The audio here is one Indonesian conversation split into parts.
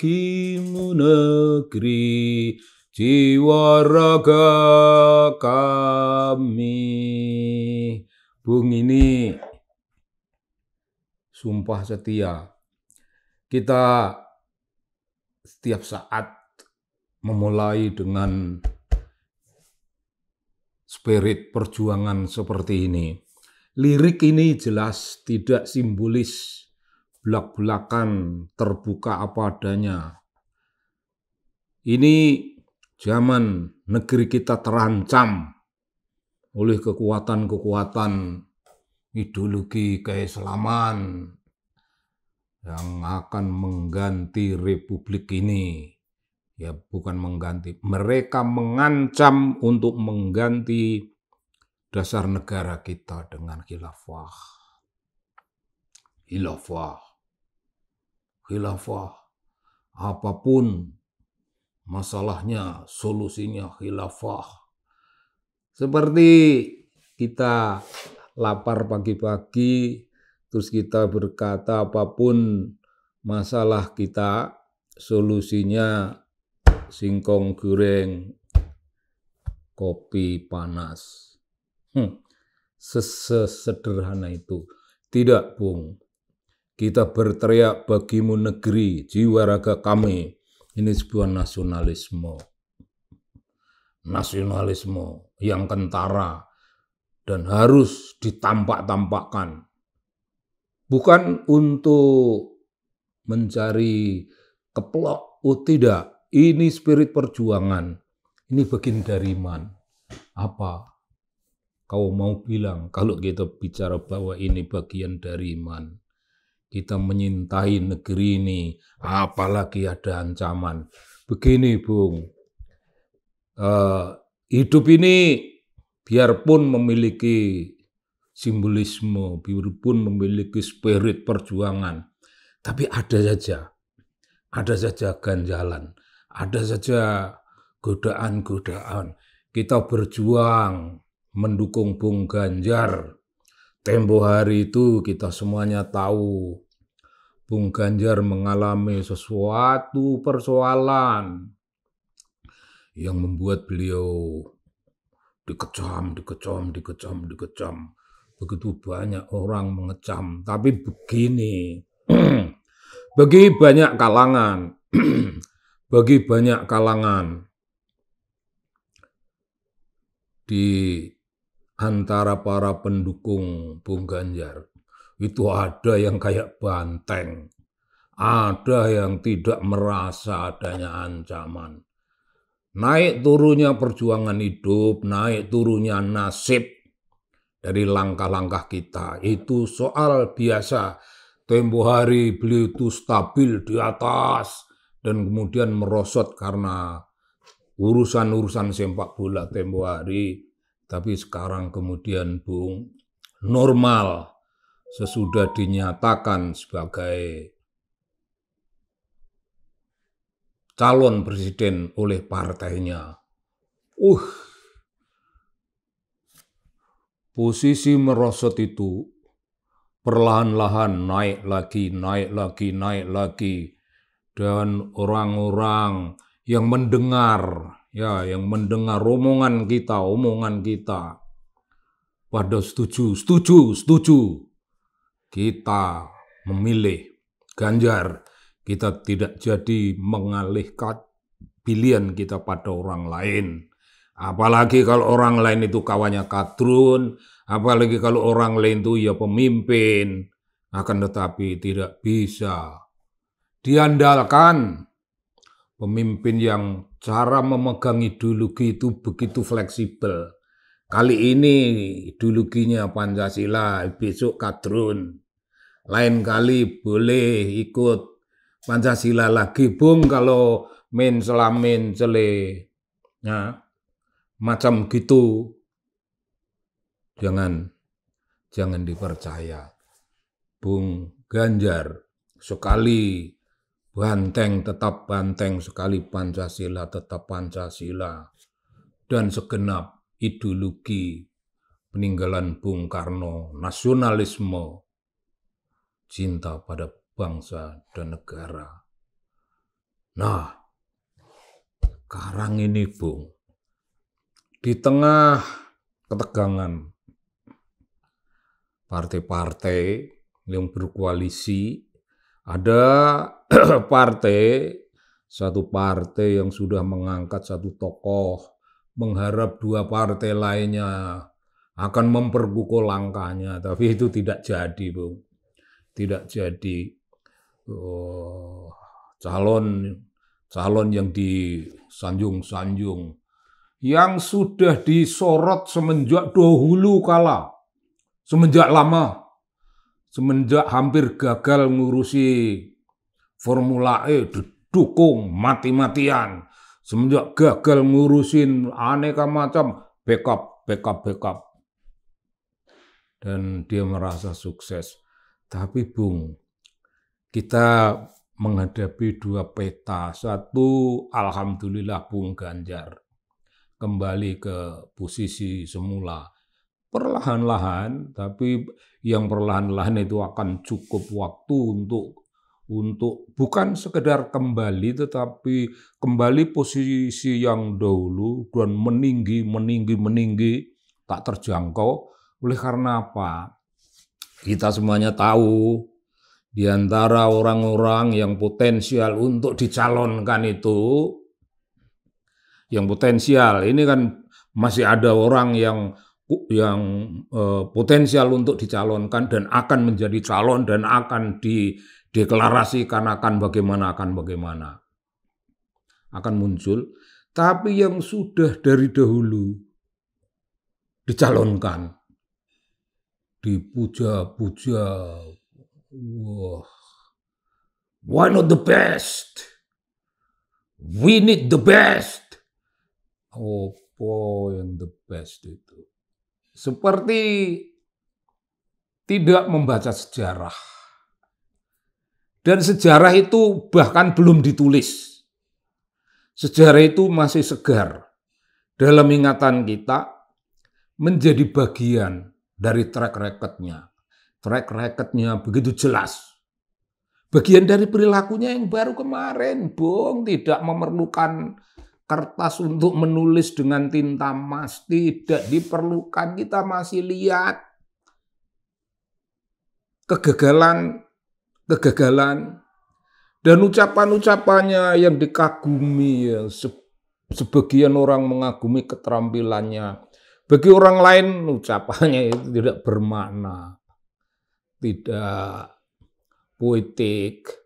bagimu negeri jiwa raga kami. Bung ini sumpah setia. Kita setiap saat memulai dengan spirit perjuangan seperti ini. Lirik ini jelas tidak simbolis belak-belakan, terbuka apa adanya. Ini zaman negeri kita terancam oleh kekuatan-kekuatan ideologi keislaman yang akan mengganti republik ini. Ya, bukan mengganti. Mereka mengancam untuk mengganti dasar negara kita dengan khilafah. Khilafah khilafah. Apapun masalahnya, solusinya khilafah. Seperti kita lapar pagi-pagi, terus kita berkata apapun masalah kita, solusinya singkong goreng, kopi panas. Hmm, sesederhana itu. Tidak, Bung. Kita berteriak bagimu negeri, jiwa raga kami. Ini sebuah nasionalisme. Nasionalisme yang kentara dan harus ditampak-tampakkan. Bukan untuk mencari keplok, oh tidak. Ini spirit perjuangan. Ini bagian dari iman. Apa? Kau mau bilang kalau kita bicara bahwa ini bagian dari iman kita menyintai negeri ini, apalagi ada ancaman. Begini, Bung, uh, hidup ini biarpun memiliki simbolisme, biarpun memiliki spirit perjuangan, tapi ada saja, ada saja ganjalan, ada saja godaan-godaan. Kita berjuang mendukung Bung Ganjar tempo hari itu kita semuanya tahu Bung Ganjar mengalami sesuatu persoalan yang membuat beliau dikecam, dikecam, dikecam, dikecam. Begitu banyak orang mengecam. Tapi begini, bagi banyak kalangan, bagi banyak kalangan di antara para pendukung Bung Ganjar. Itu ada yang kayak banteng, ada yang tidak merasa adanya ancaman. Naik turunnya perjuangan hidup, naik turunnya nasib dari langkah-langkah kita. Itu soal biasa. Tempo hari beliau itu stabil di atas dan kemudian merosot karena urusan-urusan sempak bola tempo hari tapi sekarang kemudian Bung normal sesudah dinyatakan sebagai calon presiden oleh partainya. Uh, posisi merosot itu perlahan-lahan naik lagi, naik lagi, naik lagi. Dan orang-orang yang mendengar ya yang mendengar omongan kita, omongan kita. Pada setuju, setuju, setuju. Kita memilih Ganjar. Kita tidak jadi mengalihkan pilihan kita pada orang lain. Apalagi kalau orang lain itu kawannya kadrun, apalagi kalau orang lain itu ya pemimpin, akan tetapi tidak bisa diandalkan pemimpin yang cara memegang ideologi itu begitu fleksibel. Kali ini ideologinya Pancasila, besok kadrun. Lain kali boleh ikut Pancasila lagi, Bung, kalau main selamin cele. Nah, ya, macam gitu. Jangan jangan dipercaya. Bung Ganjar sekali Banteng tetap banteng sekali Pancasila tetap Pancasila. Dan segenap ideologi peninggalan Bung Karno, nasionalisme, cinta pada bangsa dan negara. Nah, sekarang ini Bung, di tengah ketegangan partai-partai yang berkoalisi ada partai, satu partai yang sudah mengangkat satu tokoh, mengharap dua partai lainnya akan memperkukuh langkahnya, tapi itu tidak jadi, bu. Tidak jadi. Oh, calon calon yang disanjung-sanjung yang sudah disorot semenjak dahulu kala, semenjak lama semenjak hampir gagal ngurusi Formula E didukung mati-matian. Semenjak gagal ngurusin aneka macam backup, backup, backup. Dan dia merasa sukses. Tapi Bung, kita menghadapi dua peta. Satu, Alhamdulillah Bung Ganjar kembali ke posisi semula. Perlahan-lahan, tapi yang perlahan-lahan itu akan cukup waktu untuk untuk bukan sekedar kembali tetapi kembali posisi yang dahulu dan meninggi meninggi meninggi tak terjangkau oleh karena apa kita semuanya tahu di antara orang-orang yang potensial untuk dicalonkan itu yang potensial ini kan masih ada orang yang yang eh, potensial untuk dicalonkan dan akan menjadi calon dan akan dideklarasikan akan bagaimana akan bagaimana akan muncul tapi yang sudah dari dahulu dicalonkan dipuja-puja wah why not the best we need the best boy and the best itu seperti tidak membaca sejarah. Dan sejarah itu bahkan belum ditulis. Sejarah itu masih segar dalam ingatan kita menjadi bagian dari track recordnya. Track recordnya begitu jelas. Bagian dari perilakunya yang baru kemarin, Bung, tidak memerlukan Kertas untuk menulis dengan tinta emas tidak diperlukan. Kita masih lihat kegagalan, kegagalan, dan ucapan-ucapannya yang dikagumi. Ya. Sebagian orang mengagumi keterampilannya. Bagi orang lain ucapannya itu tidak bermakna, tidak poetik,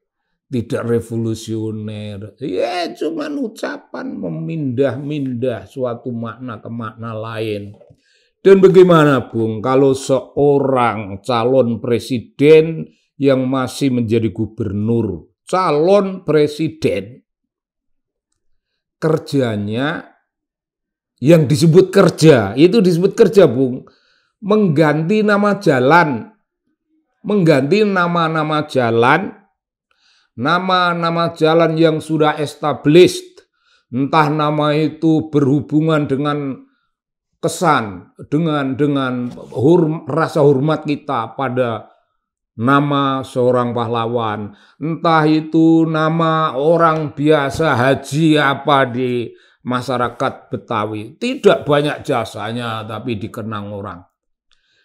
tidak revolusioner. Ya, cuma ucapan memindah-mindah suatu makna ke makna lain. Dan bagaimana Bung kalau seorang calon presiden yang masih menjadi gubernur, calon presiden kerjanya yang disebut kerja, itu disebut kerja Bung, mengganti nama jalan, mengganti nama-nama jalan nama-nama jalan yang sudah established, entah nama itu berhubungan dengan kesan, dengan dengan hurm, rasa hormat kita pada nama seorang pahlawan, entah itu nama orang biasa haji apa di masyarakat Betawi. Tidak banyak jasanya tapi dikenang orang.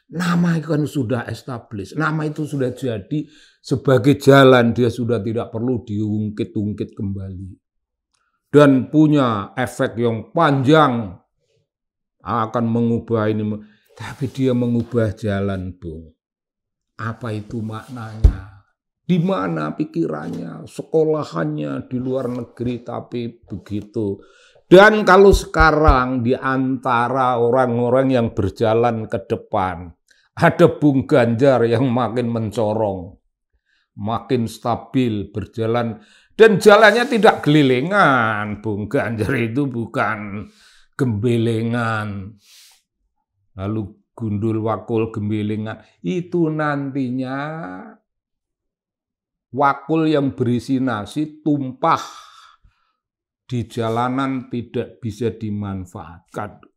Nama itu kan sudah established, nama itu sudah jadi sebagai jalan dia sudah tidak perlu diungkit-ungkit kembali. Dan punya efek yang panjang akan mengubah ini. Tapi dia mengubah jalan, Bung. Apa itu maknanya? Di mana pikirannya, sekolahannya di luar negeri tapi begitu. Dan kalau sekarang di antara orang-orang yang berjalan ke depan, ada Bung Ganjar yang makin mencorong makin stabil berjalan dan jalannya tidak gelilingan Bung Ganjar itu bukan gembelengan. Lalu gundul wakul gembelengan itu nantinya wakul yang berisi nasi tumpah di jalanan tidak bisa dimanfaatkan.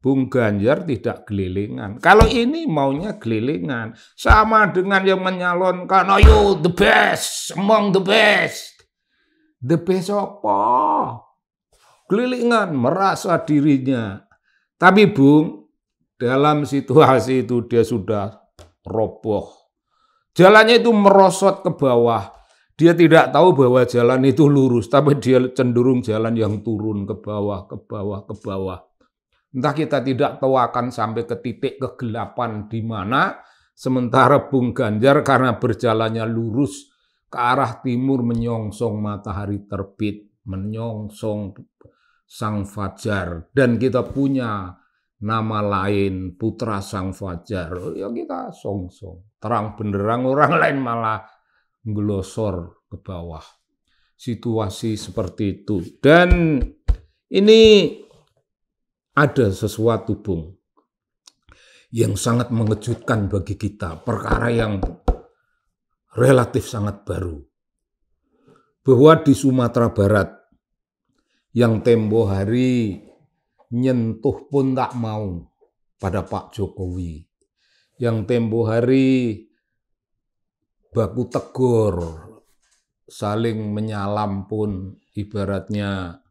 Bung Ganjar tidak gelilingan. Kalau ini maunya gelilingan. Sama dengan yang menyalonkan, oh you the best, among the best. The best apa? Gelilingan, merasa dirinya. Tapi Bung, dalam situasi itu dia sudah roboh. Jalannya itu merosot ke bawah. Dia tidak tahu bahwa jalan itu lurus, tapi dia cenderung jalan yang turun ke bawah, ke bawah, ke bawah Entah kita tidak tahu akan sampai ke titik kegelapan di mana, sementara Bung Ganjar karena berjalannya lurus ke arah timur menyongsong matahari terbit, menyongsong sang fajar. Dan kita punya nama lain putra sang fajar. Ya kita songsong. Terang benderang orang lain malah ngelosor ke bawah. Situasi seperti itu. Dan ini ada sesuatu Bung yang sangat mengejutkan bagi kita, perkara yang relatif sangat baru. Bahwa di Sumatera Barat yang tempo hari nyentuh pun tak mau pada Pak Jokowi. Yang tempo hari baku tegur, saling menyalam pun ibaratnya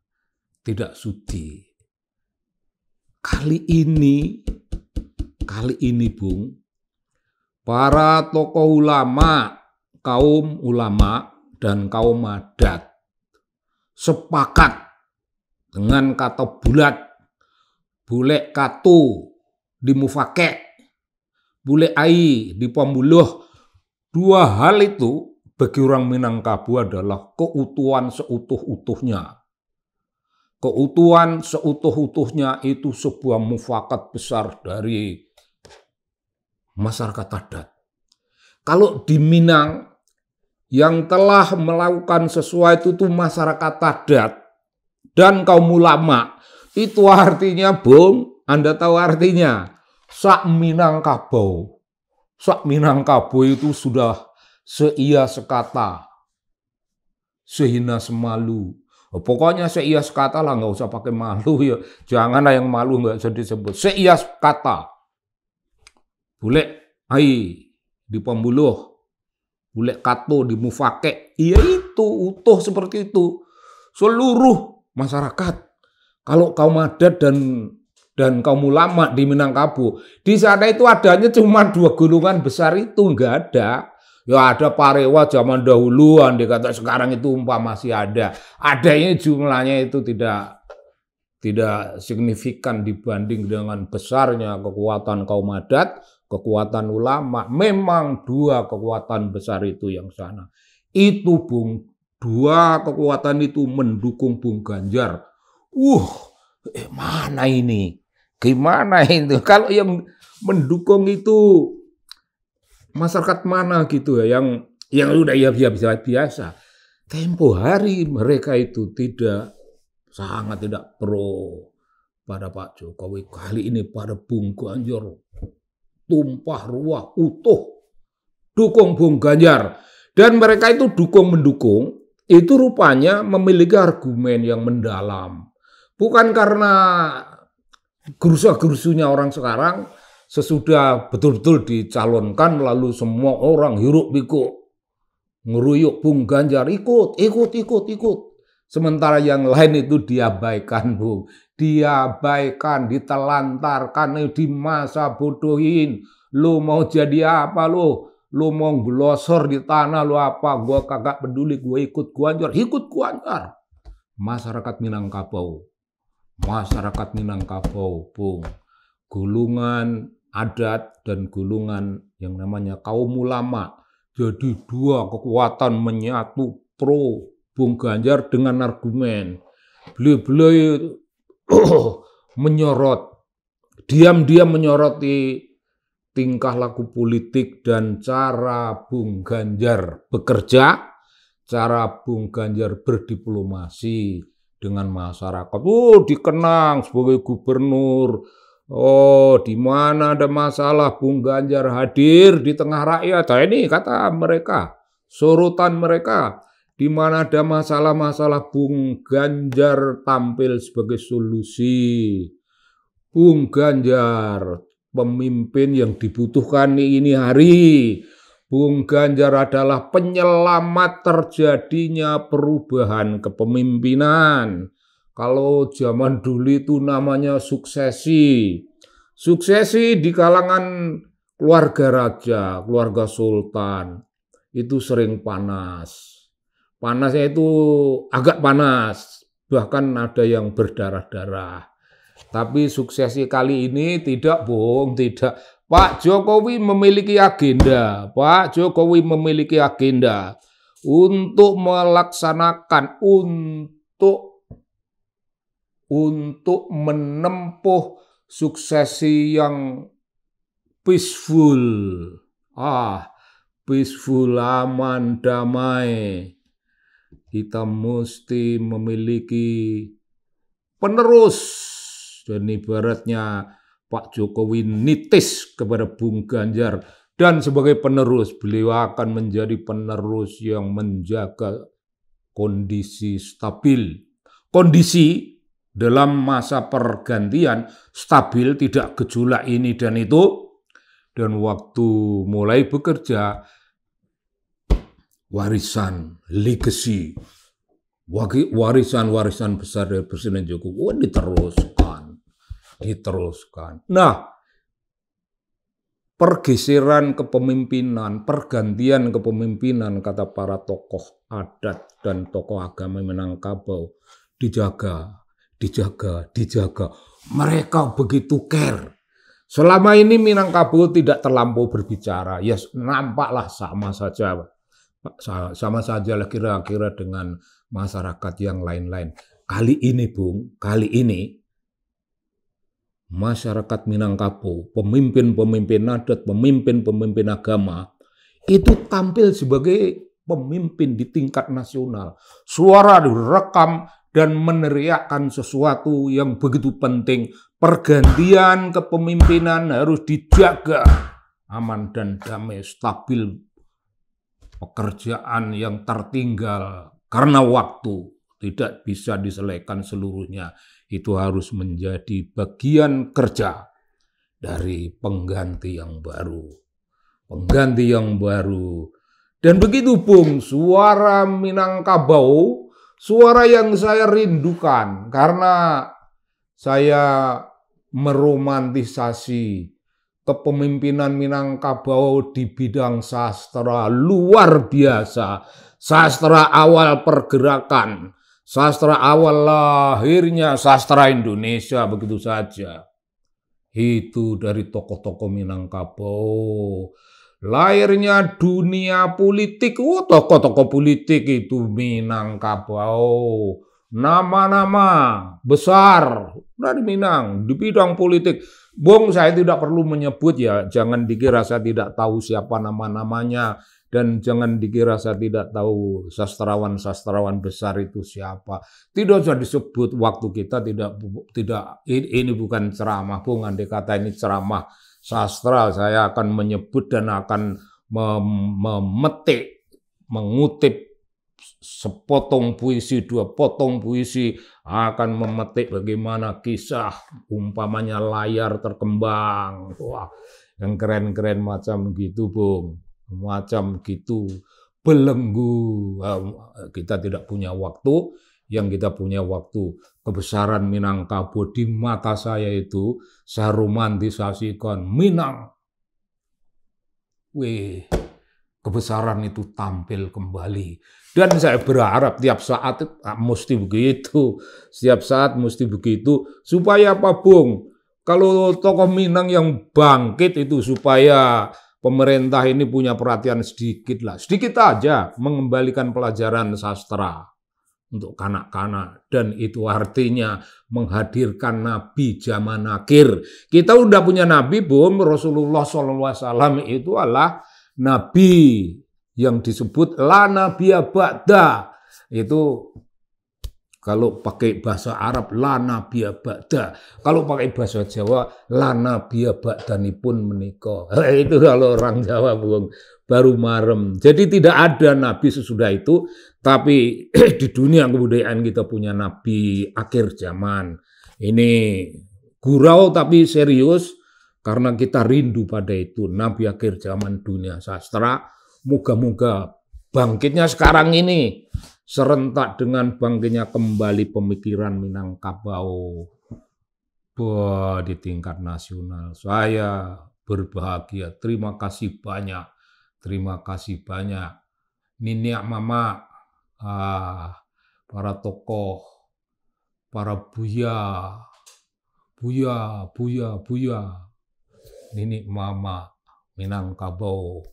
tidak sudi kali ini kali ini Bung para tokoh ulama kaum ulama dan kaum adat sepakat dengan kata bulat bule katu di mufake bule ai di pembuluh dua hal itu bagi orang Minangkabau adalah keutuhan seutuh-utuhnya keutuhan seutuh-utuhnya itu sebuah mufakat besar dari masyarakat adat. Kalau di Minang yang telah melakukan sesuai itu tuh masyarakat adat dan kaum ulama itu artinya bung Anda tahu artinya sak minang kabau, sak minang kabau itu sudah seia sekata sehina semalu Oh, pokoknya seias kata lah, nggak usah pakai malu ya. Janganlah yang malu nggak usah disebut. Seias kata. Bule hai, di pembuluh. Bule kato di mufake. Iya itu, utuh seperti itu. Seluruh masyarakat. Kalau kaum adat dan dan kaum ulama di Minangkabau. Di sana itu adanya cuma dua gunungan besar itu nggak ada. Ya ada parewa zaman dahulu, andai kata sekarang itu umpama masih ada. Adanya jumlahnya itu tidak tidak signifikan dibanding dengan besarnya kekuatan kaum adat, kekuatan ulama. Memang dua kekuatan besar itu yang sana. Itu Bung dua kekuatan itu mendukung Bung Ganjar. Uh, eh, mana ini? Gimana itu? Kalau yang mendukung itu masyarakat mana gitu ya yang yang udah iya, ya biasa biasa tempo hari mereka itu tidak sangat tidak pro pada Pak Jokowi kali ini pada Bung Ganjar tumpah ruah utuh dukung Bung Ganjar dan mereka itu dukung mendukung itu rupanya memiliki argumen yang mendalam bukan karena gerusa-gerusunya orang sekarang sesudah betul-betul dicalonkan lalu semua orang hiruk pikuk ngeruyuk Bung Ganjar ikut, ikut, ikut, ikut. Sementara yang lain itu diabaikan, bung Diabaikan, ditelantarkan, eh, di masa bodohin. Lu mau jadi apa lu? Lu mau glosor di tanah lu apa? Gua kagak peduli, gua ikut Guanjar. Ikut Guanjar. Masyarakat Minangkabau. Masyarakat Minangkabau, Bung. Gulungan adat dan golongan yang namanya kaum ulama. Jadi dua kekuatan menyatu pro Bung Ganjar dengan argumen. beli-beli menyorot, diam-diam menyoroti tingkah laku politik dan cara Bung Ganjar bekerja, cara Bung Ganjar berdiplomasi dengan masyarakat. Oh, dikenang sebagai gubernur, Oh, di mana ada masalah Bung Ganjar hadir di tengah rakyat. Nah, ini kata mereka, sorotan mereka. Di mana ada masalah-masalah Bung Ganjar tampil sebagai solusi. Bung Ganjar, pemimpin yang dibutuhkan ini hari. Bung Ganjar adalah penyelamat terjadinya perubahan kepemimpinan. Kalau zaman dulu itu namanya suksesi. Suksesi di kalangan keluarga raja, keluarga sultan itu sering panas. Panasnya itu agak panas, bahkan ada yang berdarah-darah. Tapi suksesi kali ini tidak bohong, tidak. Pak Jokowi memiliki agenda, Pak Jokowi memiliki agenda untuk melaksanakan, untuk untuk menempuh suksesi yang peaceful. Ah, peaceful, aman, damai. Kita mesti memiliki penerus. Dan ibaratnya Pak Jokowi nitis kepada Bung Ganjar. Dan sebagai penerus, beliau akan menjadi penerus yang menjaga kondisi stabil. Kondisi dalam masa pergantian stabil tidak gejolak ini dan itu dan waktu mulai bekerja warisan legacy warisan-warisan besar dari Presiden Jokowi oh, diteruskan diteruskan nah pergeseran kepemimpinan, pergantian kepemimpinan kata para tokoh adat dan tokoh agama Minangkabau dijaga dijaga, dijaga. Mereka begitu care. Selama ini Minangkabau tidak terlampau berbicara. Ya nampaklah sama saja. Sama saja lah kira-kira dengan masyarakat yang lain-lain. Kali ini Bung, kali ini masyarakat Minangkabau, pemimpin-pemimpin adat, pemimpin-pemimpin agama, itu tampil sebagai pemimpin di tingkat nasional. Suara direkam, dan meneriakkan sesuatu yang begitu penting. Pergantian kepemimpinan harus dijaga aman dan damai, stabil. Pekerjaan yang tertinggal karena waktu tidak bisa diselesaikan seluruhnya. Itu harus menjadi bagian kerja dari pengganti yang baru. Pengganti yang baru. Dan begitu Bung, suara Minangkabau Suara yang saya rindukan karena saya meromantisasi kepemimpinan Minangkabau di bidang sastra luar biasa. Sastra awal pergerakan, sastra awal lahirnya sastra Indonesia begitu saja. Itu dari tokoh-tokoh Minangkabau lahirnya dunia politik. Oh, tokoh-tokoh politik itu Minangkabau. Nama-nama besar nah, dari Minang di bidang politik. Bung, saya tidak perlu menyebut ya. Jangan dikira saya tidak tahu siapa nama-namanya. Dan jangan dikira saya tidak tahu sastrawan-sastrawan besar itu siapa. Tidak usah disebut waktu kita tidak tidak ini bukan ceramah, Bung. Andai kata ini ceramah, sastra saya akan menyebut dan akan memetik, mengutip sepotong puisi, dua potong puisi akan memetik bagaimana kisah umpamanya layar terkembang. Wah, yang keren-keren macam gitu, Bung. Macam gitu belenggu. Kita tidak punya waktu, yang kita punya waktu kebesaran Minangkabau di mata saya itu saya romantisasikan Minang. Wih, kebesaran itu tampil kembali. Dan saya berharap tiap saat ah, mesti begitu. Setiap saat mesti begitu. Supaya apa Bung? Kalau tokoh Minang yang bangkit itu supaya pemerintah ini punya perhatian sedikit lah. Sedikit aja mengembalikan pelajaran sastra untuk kanak-kanak dan itu artinya menghadirkan nabi zaman akhir. Kita udah punya nabi Bung Rasulullah SAW itu adalah nabi yang disebut la nabi ba'da. Itu kalau pakai bahasa Arab la nabi ba'da. Kalau pakai bahasa Jawa la nabiya ba'dani pun menikah. Nah, itu kalau orang Jawa Bung baru marem. Jadi tidak ada nabi sesudah itu tapi di dunia kebudayaan kita punya nabi akhir zaman. Ini gurau tapi serius karena kita rindu pada itu nabi akhir zaman dunia sastra. Moga-moga bangkitnya sekarang ini serentak dengan bangkitnya kembali pemikiran Minangkabau di tingkat nasional. Saya berbahagia. Terima kasih banyak. Terima kasih banyak. Niniak mama ah, para tokoh, para buya, buya, buya, buya, nini mama Minangkabau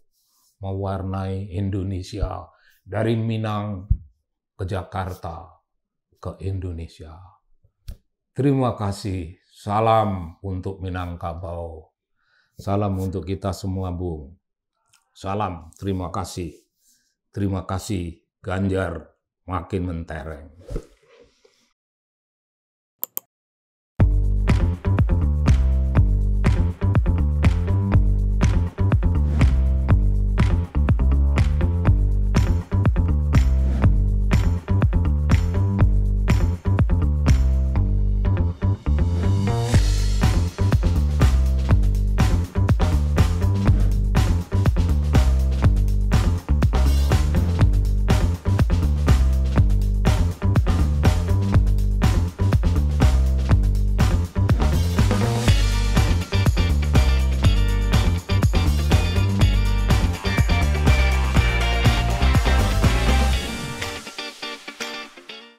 mewarnai Indonesia dari Minang ke Jakarta ke Indonesia. Terima kasih. Salam untuk Minangkabau. Salam untuk kita semua, Bung. Salam, terima kasih. Terima kasih Ganjar makin mentereng.